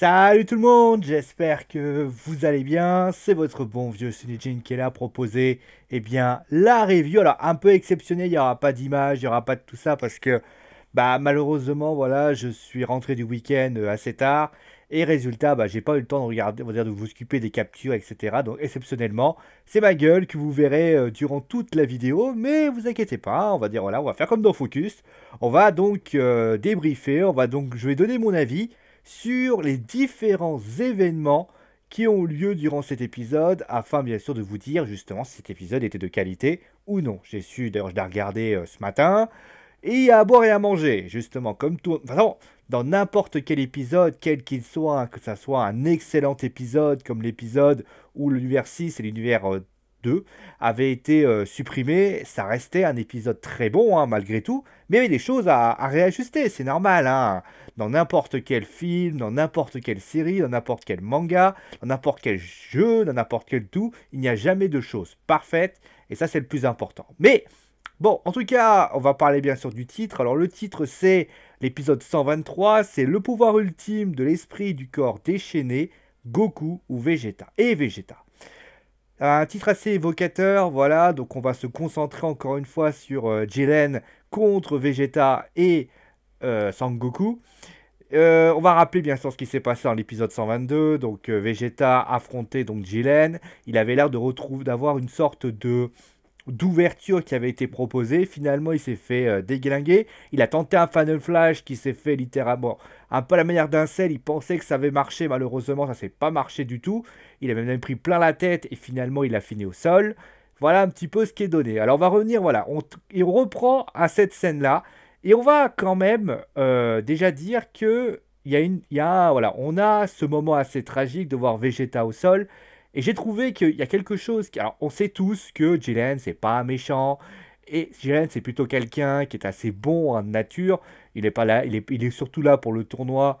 Salut tout le monde, j'espère que vous allez bien. C'est votre bon vieux Sunijin qui est là à proposer eh bien, la review. Alors un peu exceptionnel, il n'y aura pas d'image, il n'y aura pas de tout ça parce que bah, malheureusement voilà, je suis rentré du week-end euh, assez tard. Et résultat, bah, j'ai pas eu le temps de regarder, on va dire, de vous occuper des captures, etc. Donc exceptionnellement, c'est ma gueule que vous verrez euh, durant toute la vidéo, mais vous inquiétez pas, on va dire voilà, on va faire comme dans Focus. On va donc euh, débriefer, on va donc, je vais donner mon avis sur les différents événements qui ont eu lieu durant cet épisode, afin bien sûr de vous dire justement si cet épisode était de qualité ou non. J'ai su, d'ailleurs je l'ai regardé euh, ce matin, et à boire et à manger, justement, comme tout... Enfin, dans n'importe quel épisode, quel qu'il soit, que ce soit un excellent épisode, comme l'épisode où l'univers 6 et l'univers euh, 2 avait été euh, supprimé, ça restait un épisode très bon hein, malgré tout, mais il y avait des choses à, réajuster, c'est normal. Hein. Dans n'importe quel film, dans n'importe quelle série, dans n'importe quel manga, dans n'importe quel jeu, dans n'importe quel tout, il n'y a jamais de choses parfaites, et ça c'est le plus important. Mais bon, en tout cas, on va parler bien sûr du titre. Alors le titre c'est l'épisode 123, c'est le pouvoir ultime de l'esprit du corps déchaîné, Goku ou Vegeta. Et Vegeta. Un titre assez évocateur, voilà, donc on va se concentrer encore une fois sur euh, Jilen contre Vegeta et euh, Sangoku. Euh, on va rappeler bien sûr ce qui s'est passé dans l'épisode 122. Donc Vegeta affrontait donc Jiren. Il avait l'air de retrouver, d'avoir une sorte de d'ouverture qui avait été proposée. Finalement, il s'est fait déglinguer. Il a tenté un Final Flash qui s'est fait littéralement un peu à la manière d'un sel. Il pensait que ça avait marché. Malheureusement, ça s'est pas marché du tout il avait même pris plein la tête et finalement il a fini au sol. Voilà un petit peu ce qui est donné. Alors on va revenir, voilà, on, reprend à cette scène-là. Et on va quand même euh, déjà dire que il y a une, y a, voilà, on a ce moment assez tragique de voir Vegeta au sol. Et j'ai trouvé qu'il y a quelque chose. alors on sait tous que Jiren c'est pas méchant. Et Jiren c'est plutôt quelqu'un qui est assez bon en nature. Il est pas là, il il est surtout là pour le tournoi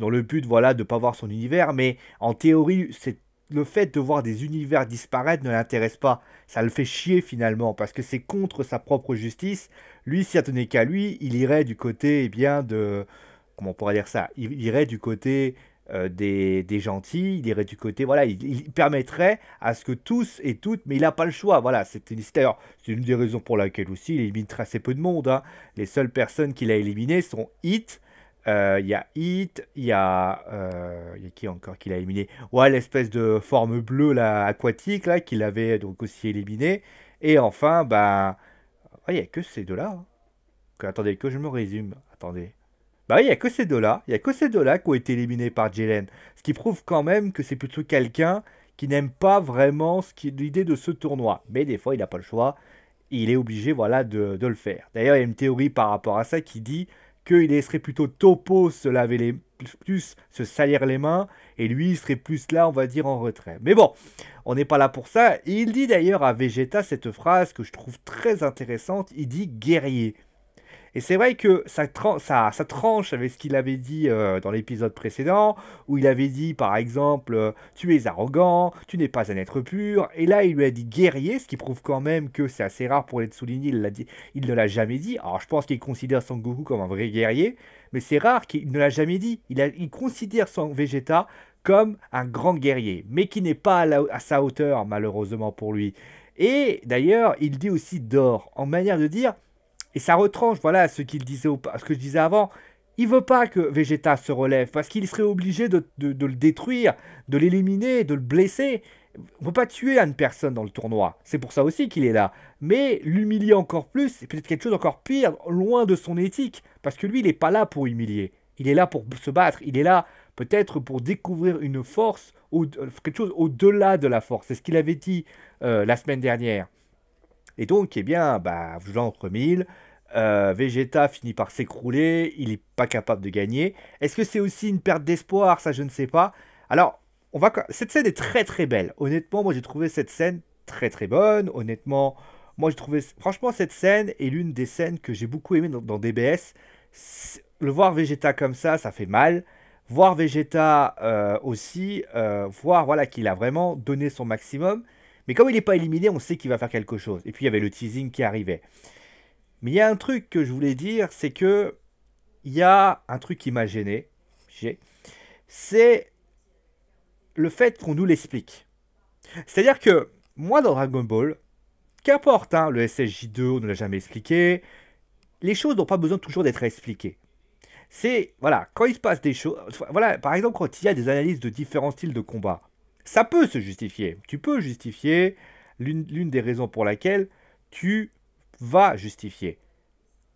dans le but voilà de pas voir son univers. Mais en théorie, c'est le fait de voir des univers disparaître ne l'intéresse pas. Ça le fait chier finalement, parce que c'est contre sa propre justice. Lui, si ça tenait qu'à lui, il irait du côté, eh bien, de. Comment on pourrait dire ça Il irait du côté euh, des, gentils, il irait du côté. Voilà, il, permettrait à ce que tous et toutes, mais il n'a pas le choix. Voilà, c'est une, c'est une des raisons pour laquelle aussi il élimine très peu de monde. Hein. Les seules personnes qu'il a éliminées sont Hit il euh, y a Hit, il y, a, Il euh, y a qui encore qu'il a éliminé Ouais, l'espèce de forme bleue là, aquatique là, qu'il avait donc aussi éliminé. Et enfin, ben, il n'y a que ces deux-là. Hein. attendez, que je me résume. Attendez. Bah, il n'y a que ces deux-là. Il y a que ces deux-là qui ont été éliminés par Jalen. Ce qui prouve quand même que c'est plutôt quelqu'un qui n'aime pas vraiment ce qui l'idée de ce tournoi. Mais des fois, il n'a pas le choix. Il est obligé voilà, de, de le faire. D'ailleurs, il y a une théorie par rapport à ça qui dit qu'il serait plutôt topo se laver les plus se salir les mains et lui il serait plus là on va dire en retrait. Mais bon, on n'est pas là pour ça. Il dit d'ailleurs à Vegeta cette phrase que je trouve très intéressante, il dit guerrier. Et c'est vrai que ça, ça, ça, tranche avec ce qu'il avait dit euh, dans l'épisode précédent, où il avait dit par exemple euh, Tu es arrogant, tu n'es pas un être pur. Et là, il lui a dit guerrier, ce qui prouve quand même que c'est assez rare pour être souligné. Il, dit, il ne l'a jamais dit. Alors je pense qu'il considère Son Goku comme un vrai guerrier, mais c'est rare qu'il ne l'a jamais dit. Il, il considère Son Vegeta comme un grand guerrier, mais qui n'est pas à sa hauteur, malheureusement pour lui. Et d'ailleurs, il dit aussi d'or, en manière de dire et ça retranche, voilà, ce qu'il disait, ce que je disais avant. Il veut pas que Vegeta se relève parce qu'il serait obligé de, le détruire, de l'éliminer, de le blesser. On peut pas tuer une personne dans le tournoi. C'est pour ça aussi qu'il est là. Mais l'humilier encore plus, c'est peut-être quelque chose encore pire, loin de son éthique. Parce que lui, il n'est pas là pour humilier. Il est là pour se battre. Il est là peut-être pour découvrir une force, ou euh, quelque chose au-delà de la force. C'est ce qu'il avait dit euh, la semaine dernière. Et donc, eh bien, bah, j'en 1000, euh, Vegeta finit par s'écrouler, il n'est pas capable de gagner. Est-ce que c'est aussi une perte d'espoir Ça, je ne sais pas. Alors, on va... cette scène est très très belle. Honnêtement, moi j'ai trouvé cette scène très très bonne. Honnêtement, moi j'ai trouvé... Franchement, cette scène est l'une des scènes que j'ai beaucoup aimé dans, DBS. Le voir Vegeta comme ça, ça fait mal. Voir Vegeta euh, aussi, euh, voir voilà, qu'il a vraiment donné son maximum. Mais comme il n'est pas éliminé, on sait qu'il va faire quelque chose. Et puis il y avait le teasing qui arrivait. Mais il y a un truc que je voulais dire, c'est que il y a un truc qui m'a gêné, c'est le fait qu'on nous l'explique. C'est-à-dire que moi dans Dragon Ball, qu'importe, hein, le SSJ2, on ne l'a jamais expliqué, les choses n'ont pas besoin toujours d'être expliquées. C'est, voilà, quand il se passe des choses, voilà, par exemple, quand il y a des analyses de différents styles de combat, ça peut se justifier. Tu peux justifier l'une des raisons pour laquelle tu va justifier.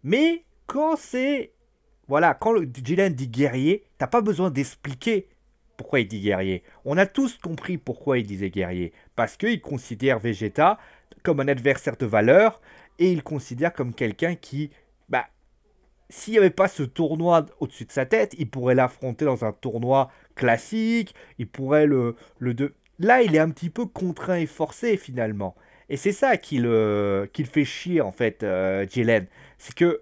Mais quand c'est. Voilà, quand le dit guerrier, t'as pas besoin d'expliquer pourquoi il dit guerrier. On a tous compris pourquoi il disait guerrier. Parce qu'il considère Vegeta comme un adversaire de valeur et il considère comme quelqu'un qui. Bah, s'il n'y avait pas ce tournoi au-dessus de sa tête, il pourrait l'affronter dans un tournoi classique, il pourrait le. le de... Là, il est un petit peu contraint et forcé finalement. Et c'est ça qui le, qui fait chier, en fait, euh, C'est que,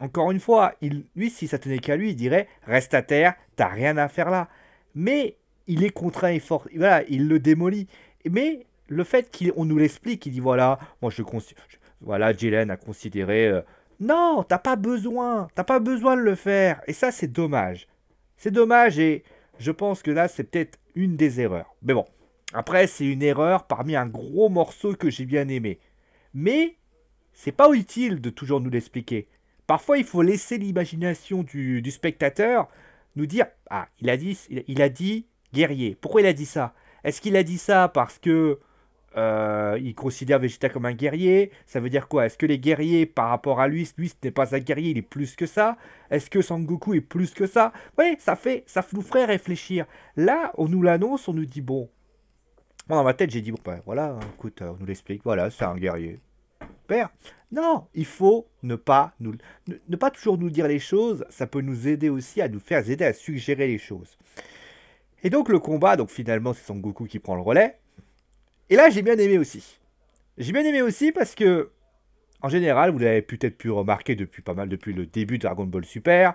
encore une fois, il, lui, si ça tenait qu'à lui, il dirait Reste à terre, t'as rien à faire là. Mais il est contraint et fort. Voilà, il le démolit. Mais le fait qu'on nous l'explique, il dit Voilà, moi je. je voilà, Jalen a considéré. Euh, non, t'as pas besoin, t'as pas besoin de le faire. Et ça, c'est dommage. C'est dommage et je pense que là, c'est peut-être une des erreurs. Mais bon, après, c'est une erreur parmi un gros morceau que j'ai bien aimé. Mais c'est pas utile de toujours nous l'expliquer. Parfois, il faut laisser l'imagination du, spectateur nous dire Ah, il a dit, il a dit guerrier. Pourquoi il a dit ça Est-ce qu'il a dit ça parce que euh, il considère Vegeta comme un guerrier Ça veut dire quoi Est-ce que les guerriers, par rapport à lui, lui, ce n'est pas un guerrier, il est plus que ça Est-ce que Sangoku est plus que ça Oui, ça fait, ça nous ferait réfléchir. Là, on nous l'annonce, on nous dit Bon, moi, dans ma tête, j'ai dit, bon, ben voilà, hein, écoute, euh, on nous l'explique, voilà, c'est un guerrier. Père, non, il faut ne pas, nous, ne, pas toujours nous dire les choses, ça peut nous aider aussi à nous faire aider à suggérer les choses. Et donc le combat, donc finalement c'est Son Goku qui prend le relais. Et là j'ai bien aimé aussi. J'ai bien aimé aussi parce que, en général, vous l'avez peut-être pu remarquer depuis pas mal, depuis le début de Dragon Ball Super,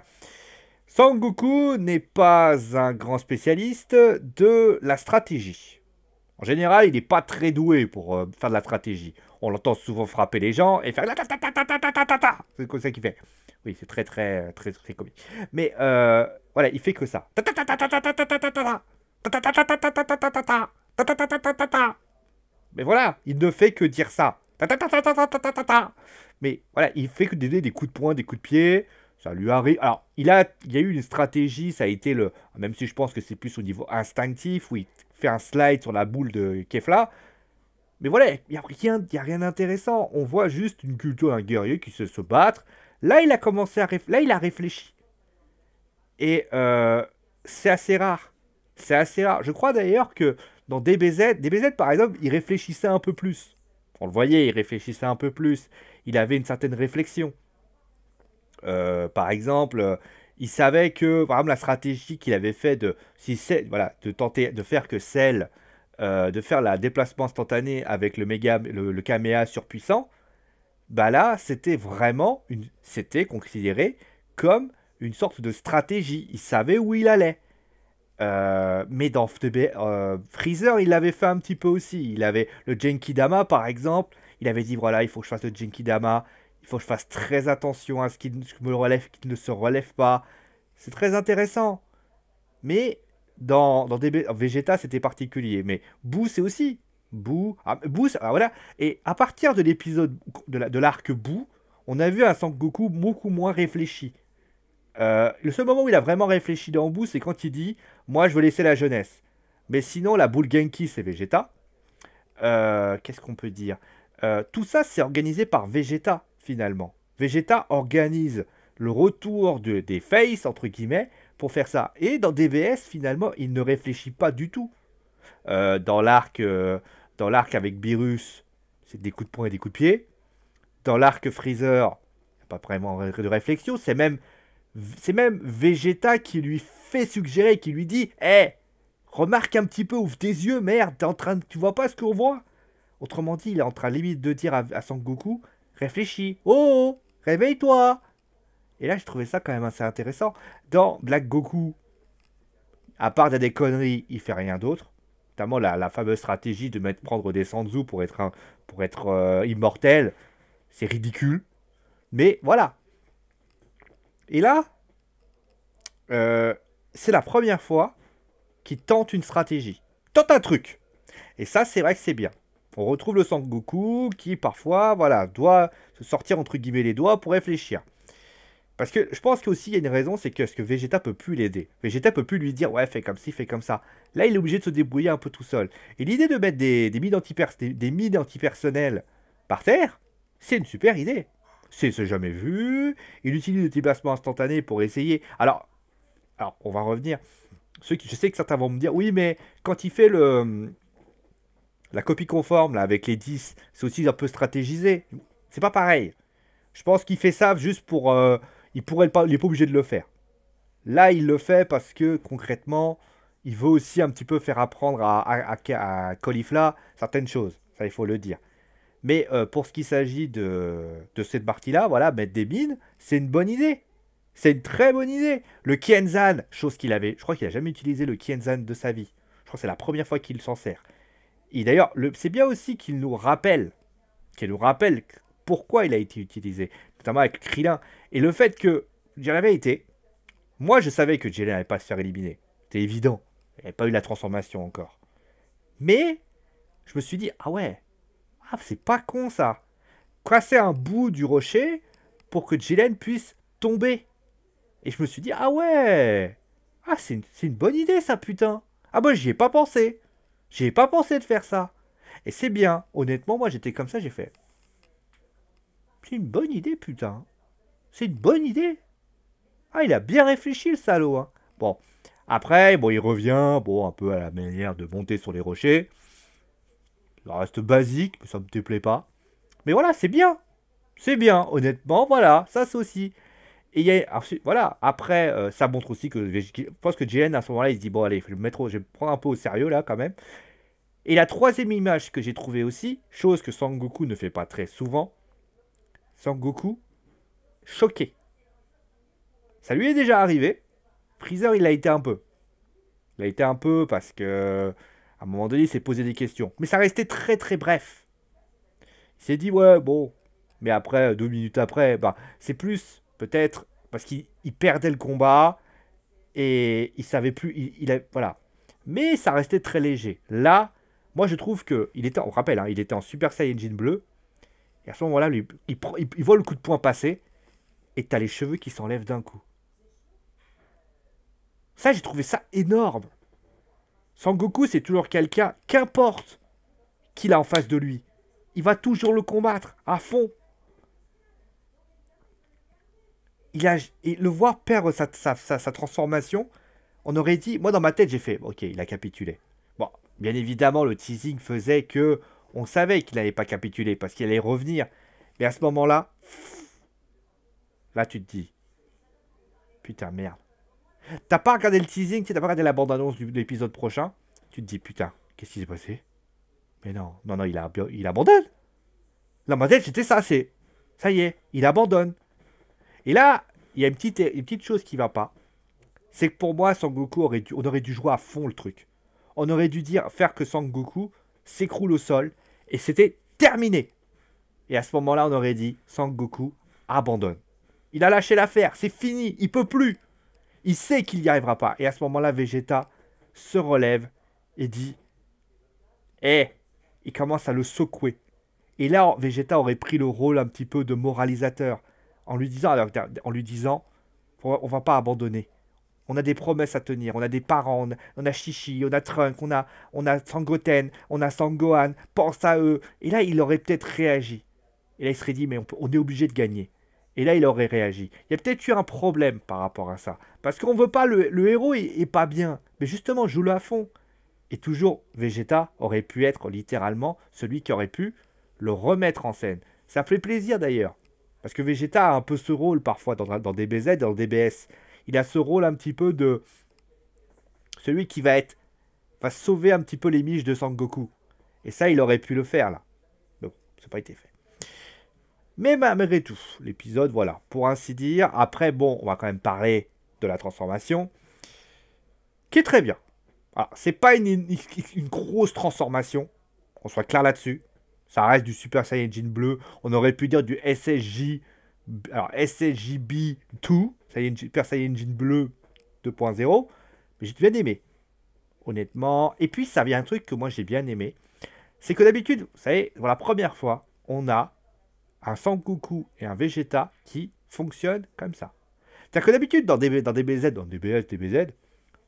Son Goku n'est pas un grand spécialiste de la stratégie. En général, il n'est pas très doué pour faire de la stratégie. On l'entend souvent frapper les gens et faire ta C'est comme ça qu'il fait. Oui, c'est très très très très comique. Mais voilà, il fait que ça. Mais voilà, il ne fait que dire ça. Mais voilà, il fait que des coups de poing, des coups de pied, ça lui arrive. Alors, il, a, y a eu une stratégie, ça a été le. Même si je pense que c'est plus au niveau instinctif, où il fait un slide sur la boule de Kefla. Mais voilà, il n'y a rien, d'intéressant. On voit juste une culture, un guerrier qui sait se battre. Là, il a commencé à Là, il a réfléchi. Et euh, c'est assez rare. C'est assez rare. Je crois d'ailleurs que dans DBZ, DBZ par exemple, il réfléchissait un peu plus. On le voyait, il réfléchissait un peu plus. Il avait une certaine réflexion. Euh, par exemple, euh, il savait que, par la stratégie qu'il avait fait de, si voilà, de tenter de faire que celle, euh, de faire la déplacement instantané avec le méga, le, surpuissant, bah là, c'était vraiment une, c'était considéré comme une sorte de stratégie. Il savait où il allait. mais dans Freezer, il l'avait fait un petit peu aussi. Il avait le Genki Dama, par exemple. Il avait dit voilà, il faut que je fasse le Genki Dama faut que je fasse très attention à ce qui me relève, qui ne se relève pas. C'est très intéressant. Mais dans, dans des, Vegeta, c'était particulier. Mais Boo, c'est aussi. Boo, ah, Boo ah, voilà. Et à partir de l'épisode de l'arc la, Boo, on a vu un Sangoku beaucoup moins réfléchi. Euh, le seul moment où il a vraiment réfléchi dans Boo, c'est quand il dit Moi, je veux laisser la jeunesse. Mais sinon, la boule Genki, c'est Vegeta. Euh, qu'est-ce qu'on peut dire euh, Tout ça, c'est organisé par Vegeta finalement. Vegeta organise le retour de, des Face, entre guillemets, pour faire ça. Et dans DBS, finalement, il ne réfléchit pas du tout. Euh, euh, dans l'arc avec Virus, c'est des coups de poing et des coups de pied. Dans l'arc Freezer, il n'y a pas vraiment de réflexion. C'est même, c'est même Vegeta qui lui fait suggérer, qui lui dit Hé, eh, remarque un petit peu, ouvre tes yeux, merde, t'es en train tu vois pas ce qu'on voit Autrement dit, il est en train limite de dire à, Son Goku réfléchis, oh, réveille-toi. Et là, j'ai trouvé ça quand même assez intéressant. Dans Black Goku, à part des conneries, il fait rien d'autre. Notamment la, la, fameuse stratégie de mettre, prendre des Sanzu pour être, un, pour être euh, immortel. C'est ridicule. Mais voilà. Et là, euh, c'est la première fois qu'il tente une stratégie. Tente un truc. Et ça, c'est vrai que c'est bien. On retrouve le Sangoku qui parfois voilà, doit se sortir entre guillemets les doigts pour réfléchir. Parce que je pense qu'aussi il y a une raison, c'est que ce que Vegeta peut plus l'aider. Vegeta peut plus lui dire ouais fais comme ci, fais comme ça. Là il est obligé de se débrouiller un peu tout seul. Et l'idée de mettre des, des mines antipersonnelles des, par terre, c'est une super idée. C'est jamais vu. Il utilise le déplacements instantané pour essayer. Alors, alors on va revenir. Ceux qui, je sais que certains vont me dire oui mais quand il fait le la copie conforme, là, avec les 10, c'est aussi un peu stratégisé. C'est pas pareil. Je pense qu'il fait ça juste pour... Euh, il pourrait pas, il est pas obligé de le faire. Là, il le fait parce que, concrètement, il veut aussi un petit peu faire apprendre à, à, Caulifla certaines choses. Ça, il faut le dire. Mais euh, pour ce qui s'agit de, cette partie-là, voilà, mettre des mines, c'est une bonne idée. C'est une très bonne idée. Le Kienzan, chose qu'il avait, je crois qu'il a jamais utilisé le Kienzan de sa vie. Je crois que c'est la première fois qu'il s'en sert. Et d'ailleurs, c'est bien aussi qu'il nous rappelle, qu'il nous rappelle pourquoi il a été utilisé, notamment avec Krillin. Et le fait que, dire la été. moi je savais que Jelen n'allait pas se faire éliminer. C'était évident. Il n'avait pas eu la transformation encore. Mais, je me suis dit, ah ouais, ah, c'est pas con ça. Casser un bout du rocher pour que Jelen puisse tomber. Et je me suis dit, ah ouais, ah c'est une, une bonne idée ça putain. Ah bah j'y ai pas pensé. J'ai pas pensé de faire ça. Et c'est bien. Honnêtement, moi, j'étais comme ça, j'ai fait. C'est une bonne idée, putain. C'est une bonne idée. Ah, il a bien réfléchi, le salaud. Hein. Bon. Après, bon, il revient, bon, un peu à la manière de monter sur les rochers. Ça reste basique, mais ça me déplaît pas. Mais voilà, c'est bien. C'est bien, honnêtement, voilà, ça c'est aussi. Et voilà, après, euh, ça montre aussi que je pense que Jalen à ce moment-là, il se dit bon, allez, je vais, je prendre un peu au sérieux là quand même. Et la troisième image que j'ai trouvée aussi, chose que Sangoku ne fait pas très souvent, Sangoku choqué. Ça lui est déjà arrivé. Freezer, il a été un peu. Il a été un peu parce que à un moment donné, il s'est posé des questions. Mais ça restait très très bref. Il s'est dit ouais, bon. Mais après, deux minutes après, bah, c'est plus peut-être parce qu'il perdait le combat et il savait plus. Il, voilà. Mais ça restait très léger. Là, moi je trouve que il était, on rappelle, hein, il était en Super Jean bleu. Et à ce moment-là, il, voit le coup de poing passer et t'as les cheveux qui s'enlèvent d'un coup. Ça, j'ai trouvé ça énorme. Sangoku, c'est toujours quelqu'un, qu'importe qu'il a en face de lui, il va toujours le combattre à fond. il a, et le voir perdre sa, sa, sa, transformation, on aurait dit, moi dans ma tête j'ai fait, ok, il a capitulé. Bon, bien évidemment, le teasing faisait que on savait qu'il n'allait pas capituler parce qu'il allait revenir. Mais à ce moment-là, là tu te dis, putain merde. T'as pas regardé le teasing, t'as pas regardé la bande-annonce de l'épisode prochain. Tu te dis, putain, qu'est-ce qui s'est passé Mais non, non, non, il, a, il abandonne. Dans ma tête, c'était ça, c'est, ça y est, il abandonne. Et là, il y a une petite, chose qui va pas. C'est que pour moi, Sangoku, aurait on aurait dû jouer à fond le truc. On aurait dû dire, faire que Sangoku s'écroule au sol. Et c'était terminé. Et à ce moment-là, on aurait dit, Sangoku abandonne. Il a lâché l'affaire, c'est fini, il peut plus. Il sait qu'il n'y arrivera pas. Et à ce moment-là, Vegeta se relève et dit Eh, Il commence à le secouer. Et là, Vegeta aurait pris le rôle un petit peu de moralisateur en lui disant, en lui disant, on va pas abandonner. On a des promesses à tenir, on a des parents, on a Chichi, on a Trunk, on a, on a Sangoten, on a Sangohan, pense à eux. Et là, il aurait peut-être réagi. Et là, il serait dit, mais on, est obligé de gagner. Et là, il aurait réagi. Il y a peut-être eu un problème par rapport à ça. Parce qu'on veut pas, le, héros est, pas bien. Mais justement, joue-le à fond. Et toujours, Vegeta aurait pu être littéralement celui qui aurait pu le remettre en scène. Ça fait plaisir d'ailleurs. Parce que Vegeta a un peu ce rôle parfois dans, dans DBZ, dans DBS. Il a ce rôle un petit peu de celui qui va être va sauver un petit peu les miches de Sangoku. Et ça, il aurait pu le faire là. Bon, ça n'a pas été fait. Mais malgré tout, l'épisode, voilà, pour ainsi dire. Après, bon, on va quand même parler de la transformation, qui est très bien. Alors, c'est pas une, une grosse transformation, on soit clair là-dessus. Ça reste du Super Saiyajin bleu. On aurait pu dire du SSJ. Alors, SSJB2, Super Saiyajin bleu 2.0. Mais j'ai bien aimé. Honnêtement. Et puis, ça vient un truc que moi j'ai bien aimé. C'est que d'habitude, vous savez, pour la première fois, on a un Sangoku et un Vegeta qui fonctionnent comme ça. C'est-à-dire que d'habitude, dans, des, dans DBZ, dans DBS, DBZ,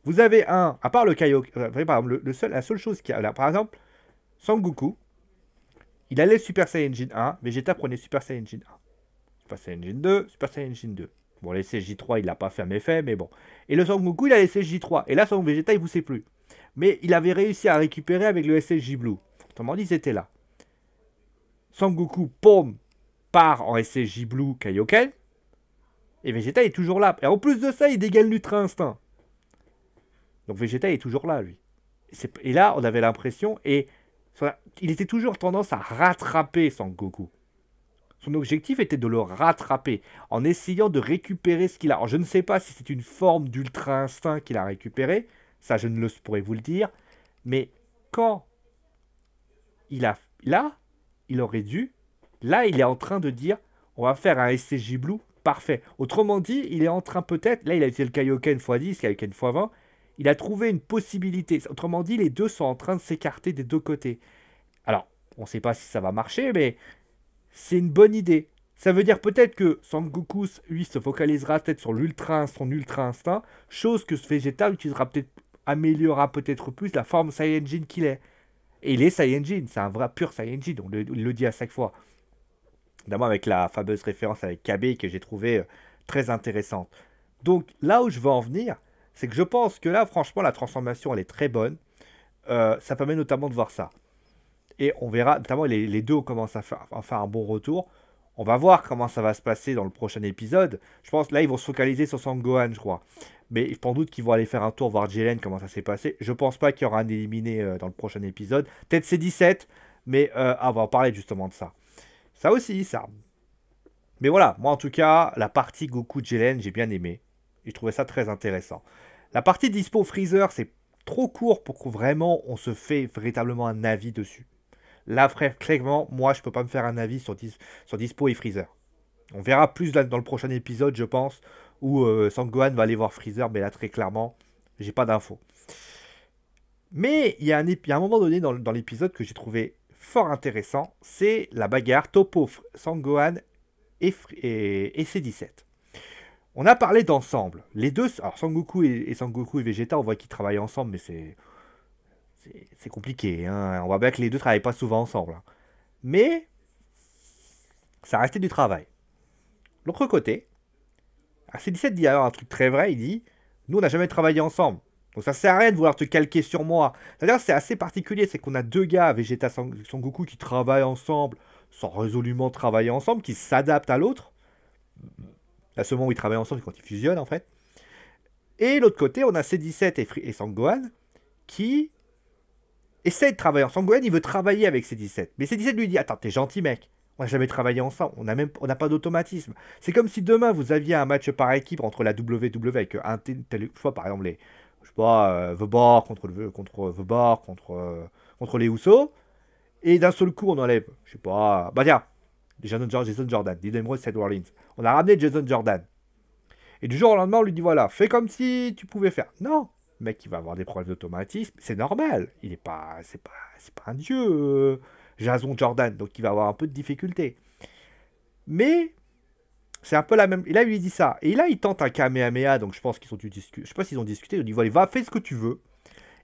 vous avez un, à part le Kaioken, euh, par exemple, le, seul, la seule chose qui a, là, par exemple, Sangoku, il allait Super Saiyan 1, Vegeta prenait Super Saiyan 1. Super Saiyan 2, Super Saiyan 2. Bon, le 3 il n'a pas fait, un effet, mais bon. Et le Son Goku, il a laissé 3 Et là, Son Vegeta, il ne sait plus. Mais il avait réussi à récupérer avec le SSJ Blue. Autrement dit, ils étaient là. Son Goku, part en SSJ Blue Kaioken. Et Vegeta est toujours là. Et en plus de ça, il dégale l'Ultra Instinct. Donc Vegeta est toujours là, lui. Et, et là, on avait l'impression, et il était toujours tendance à rattraper Son Goku. Son objectif était de le rattraper en essayant de récupérer ce qu'il a. Alors, je ne sais pas si c'est une forme d'ultra instinct qu'il a récupéré, ça je ne le pourrais vous le dire, mais quand il a là, il aurait dû. Là, il est en train de dire on va faire un SCJ Blue parfait. Autrement dit, il est en train peut-être, là il a utilisé le Kaioken x10, Kaioken x20, il a trouvé une possibilité. Autrement dit, les deux sont en train de s'écarter des deux côtés. Alors, on ne sait pas si ça va marcher, mais c'est une bonne idée. Ça veut dire peut-être que Sangoku, lui, se focalisera peut-être sur l'ultra, son ultra instinct, chose que ce Vegeta utilisera peut-être, améliorera peut-être plus la forme Saiyajin qu'il est. Et il est Saiyajin, c'est un vrai pur Saiyajin, on le, le, dit à chaque fois. D'abord avec la fameuse référence avec Kabe que j'ai trouvée euh, très intéressante. Donc là où je veux en venir, c'est que je pense que là, franchement, la transformation, elle est très bonne. Euh, ça permet notamment de voir ça. Et on verra, notamment, les, deux commencent à faire, faire, un bon retour. On va voir comment ça va se passer dans le prochain épisode. Je pense là, ils vont se focaliser sur Gohan, je crois. Mais sans doute qu'ils vont aller faire un tour, voir Jelen, comment ça s'est passé. Je pense pas qu'il y aura un éliminé euh, dans le prochain épisode. Peut-être c'est 17, mais euh, ah, on va en parler justement de ça. Ça aussi, ça. Mais voilà, moi en tout cas, la partie Goku Jelen, j'ai bien aimé. Et je trouvais ça très intéressant. La partie dispo freezer, c'est trop court pour que vraiment on se fait véritablement un avis dessus. Là, frère, clairement, moi, je peux pas me faire un avis sur, dispo et freezer. On verra plus dans le prochain épisode, je pense, où euh, Sangohan va aller voir Freezer, mais là, très clairement, j'ai pas d'infos. Mais il y, a un moment donné dans, l'épisode que j'ai trouvé fort intéressant, c'est la bagarre Topo, Sangohan et, et, et C17. On a parlé d'ensemble. Les deux, alors Sangoku et, et Sangoku et Vegeta, on voit qu'ils travaillent ensemble, mais c'est c'est compliqué. Hein. On voit bien que les deux travaillent pas souvent ensemble. Hein. Mais ça restait du travail. L'autre côté, AC17 dit alors un truc très vrai. Il dit nous on n'a jamais travaillé ensemble. Donc ça sert à rien de vouloir te calquer sur moi. D'ailleurs c'est assez particulier, c'est qu'on a deux gars, Vegeta et Sangoku, qui travaillent ensemble, sans résolument travailler ensemble, qui s'adaptent à l'autre à ce moment où ils travaillent ensemble, quand ils fusionnent en fait. Et l'autre côté, on a C17 et, fri qui essaie de travailler ensemble. Sangohan, il veut travailler avec C17. Mais C17 lui dit Attends, t'es gentil, mec. On n'a jamais travaillé ensemble. On n'a pas d'automatisme. C'est comme si demain, vous aviez un match par équipe entre la WW e avec un tel. fois, par exemple, les. Je sais pas, euh, The contre, contre The contre, euh, contre les Housseaux. Et d'un seul coup, on enlève. Je sais pas. Bah, tiens, Jason, Jordan, Dylan Rose, Rollins. On a ramené Jason Jordan. Et du jour au lendemain, on lui dit voilà, fais comme si tu pouvais faire. Non, le mec, il va avoir des problèmes d'automatisme, c'est normal. Il n'est pas, c'est pas, c'est pas un dieu, euh, Jason Jordan, donc il va avoir un peu de difficulté. Mais c'est un peu la même. Et là, il lui dit ça. Et là, il tente un Kamehameha, donc je pense qu'ils ont discuté. Je sais pas s'ils ont discuté. Il dit voilà, va, fais ce que tu veux.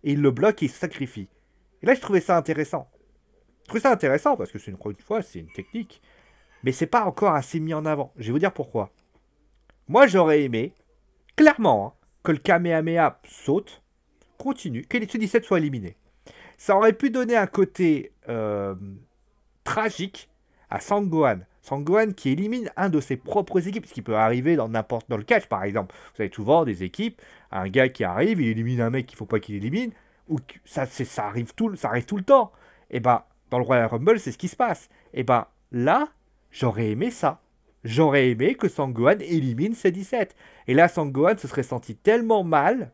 Et il le bloque et il se sacrifie. Et là, je trouvais ça intéressant. Je trouvais ça intéressant parce que une fois, c'est une technique mais c'est pas encore assez mis en avant. Je vais vous dire pourquoi. Moi, j'aurais aimé, clairement, hein, que le Kamehameha saute, continue, que les 17 soient éliminés. Ça aurait pu donner un côté euh, tragique à Sangohan. Sangohan qui élimine un de ses propres équipes, ce qui peut arriver dans n'importe dans le catch par exemple. Vous avez souvent des équipes, un gars qui arrive, il élimine un mec qu'il faut pas qu'il élimine, ou ça, arrive tout, ça arrive tout le temps. Et eh ben, dans le Royal Rumble, c'est ce qui se passe. Et eh ben là, J'aurais aimé ça. J'aurais aimé que Sangohan élimine ses 17. Et là, Sangohan se serait senti tellement mal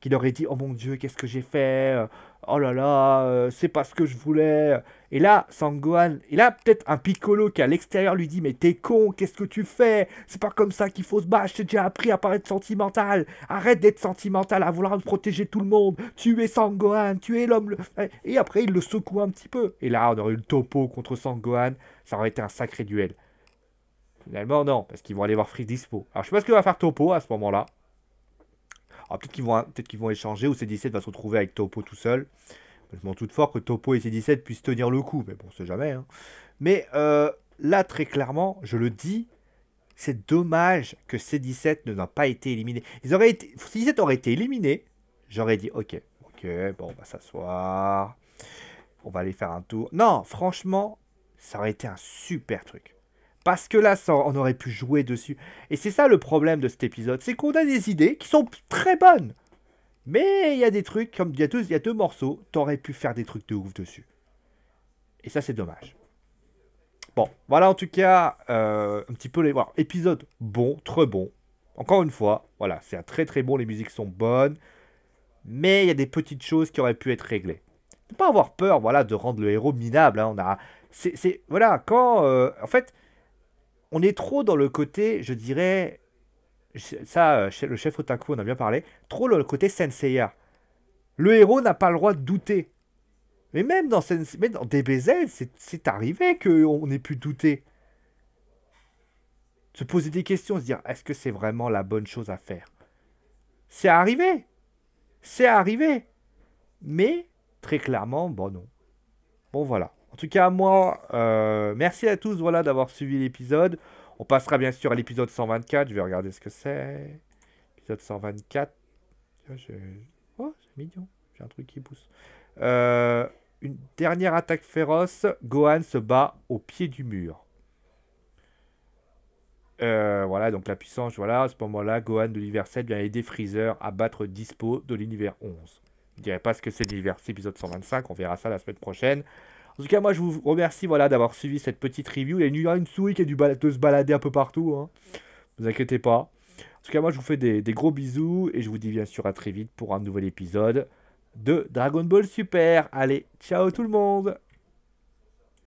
qu'il aurait dit Oh mon Dieu, qu'est-ce que j'ai fait oh là là, euh, c'est pas ce que je voulais. Et là, Sangohan, il a peut-être un Piccolo qui à l'extérieur lui dit, mais t'es con, qu'est-ce que tu fais C'est pas comme ça qu'il faut se battre, j'ai déjà appris à paraître sentimental. Arrête d'être sentimental, à vouloir protéger tout le monde. Tu es Sangohan, tu l'homme. Le... Et après, il le secoue un petit peu. Et là, on aurait eu le topo contre Sangohan, ça aurait été un sacré duel. Finalement, non, parce qu'ils vont aller voir Freeze Dispo. Alors, je sais pas ce que va faire Topo à ce moment-là peut-être qu'ils vont, échanger ou C17 va se retrouver avec Topo tout seul. Je m'en doute fort que Topo et C17 puissent tenir le coup, mais bon, c'est jamais. Hein. Mais euh, là, très clairement, je le dis, c'est dommage que C17 ne n'a pas été éliminé. Ils auraient été, C17 aurait été éliminé, j'aurais dit, ok, ok, bon, on va s'asseoir, on va aller faire un tour. Non, franchement, ça aurait été un super truc. Parce que là, on aurait pu jouer dessus. Et c'est ça le problème de cet épisode, c'est qu'on a des idées qui sont très bonnes. Mais il y a des trucs, comme il y, a deux, deux morceaux, t'aurais pu faire des trucs de ouf dessus. Et ça, c'est dommage. Bon, voilà en tout cas, euh, un petit peu les... voir. épisode bon, très bon. Encore une fois, voilà, c'est un très très bon, les musiques sont bonnes. Mais il y a des petites choses qui auraient pu être réglées. Ne pas avoir peur, voilà, de rendre le héros minable. Hein, on a... C'est... Voilà, quand... Euh, en fait, on est trop dans le côté, je dirais, ça, euh, le chef Otaku on a bien parlé, trop dans le côté Senseiya. Le héros n'a pas le droit de douter. Mais même dans, même dans DBZ, c'est arrivé qu'on ait pu douter. Se poser des questions, se dire, est-ce que c'est vraiment la bonne chose à faire C'est arrivé. C'est arrivé. Mais, très clairement, bon non. Bon voilà. En tout cas, moi, euh, merci à tous voilà, d'avoir suivi l'épisode. On passera bien sûr à l'épisode 124. Je vais regarder ce que c'est. Épisode 124. Ah, oh, c'est mignon. J'ai un truc qui pousse. Euh, une dernière attaque féroce. Gohan se bat au pied du mur. Euh, voilà, donc la puissance, voilà, à ce moment-là, Gohan de l'univers 7 vient aider Freezer à battre Dispo de l'univers 11. Je ne dirais pas ce que c'est l'univers épisode 125, on verra ça la semaine prochaine. En tout cas, moi, je vous remercie voilà, d'avoir suivi cette petite review. Il y a une souris qui a dû se balader un peu partout. Hein. Ne vous inquiétez pas. En tout cas, moi, je vous fais des, des gros bisous et je vous dis bien sûr à très vite pour un nouvel épisode de Dragon Ball Super. Allez, ciao tout le monde